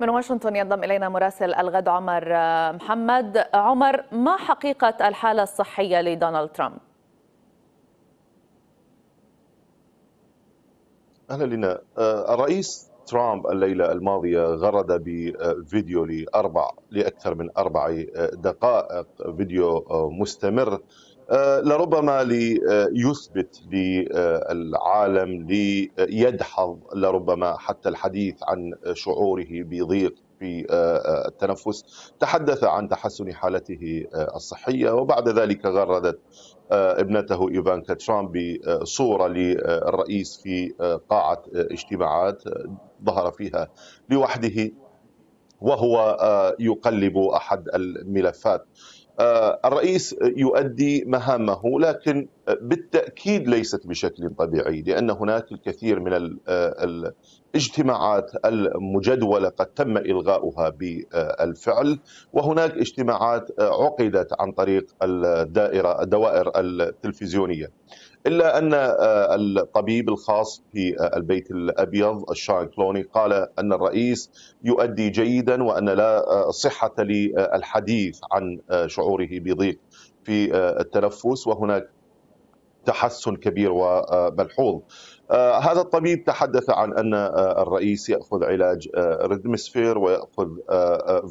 من واشنطن ينضم إلينا مراسل الغد عمر آه، محمد عمر ما حقيقة الحالة الصحية لدونالد ترامب؟ أهلا لنا آه، الرئيس ترامب الليلة الماضية غرد بفيديو لأربع لأكثر من أربع آه، دقائق فيديو مستمر آه، لربما ليثبت للعالم ليدحض لربما حتى الحديث عن شعوره بضيق في آه، آه، التنفس تحدث عن تحسن حالته الصحية وبعد ذلك غردت ابنته إيفانكا ترامب بصورة للرئيس في قاعة اجتماعات ظهر فيها لوحده وهو يقلب أحد الملفات آه، الرئيس يؤدي مهامه لكن بالتاكيد ليست بشكل طبيعي لان هناك الكثير من آه، الاجتماعات المجدوله قد تم الغاؤها بالفعل وهناك اجتماعات عقدت عن طريق الدائره الدوائر التلفزيونيه الا ان آه، الطبيب الخاص في آه، البيت الابيض الشاين كلوني قال ان الرئيس يؤدي جيدا وان لا صحه للحديث عن شعوره بضيق في التنفس وهناك تحسن كبير وملحوظ آه، آه، هذا الطبيب تحدث عن أن آه، الرئيس يأخذ علاج ريدمسفير ويأخذ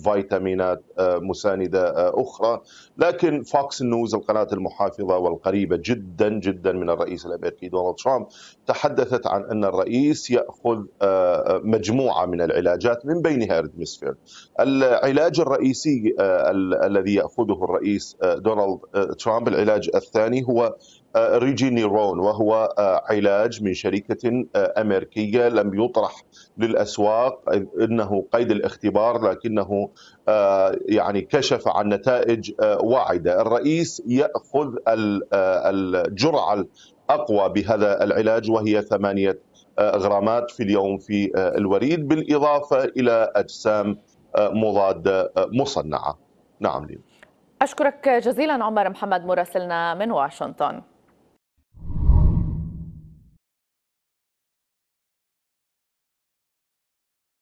فيتامينات مساندة أخرى لكن فوكس نيوز القناة المحافظة والقريبة جدا جدا من الرئيس الأمريكي دونالد ترامب تحدثت عن أن الرئيس يأخذ مجموعة من العلاجات من بينها ريدمسفير العلاج الرئيسي الذي يأخذه الرئيس دونالد ترامب العلاج الثاني هو آه، ريجينيرون وهو آه، علاج من شركة آه، أمريكية لم يطرح للأسواق إنه قيد الاختبار لكنه يعني كشف عن نتائج واعدة الرئيس يأخذ الجرعة الأقوى بهذا العلاج وهي ثمانية غرامات في اليوم في الوريد بالإضافة إلى أجسام مضادة مصنعة نعم لي. أشكرك جزيلا عمر محمد مراسلنا من واشنطن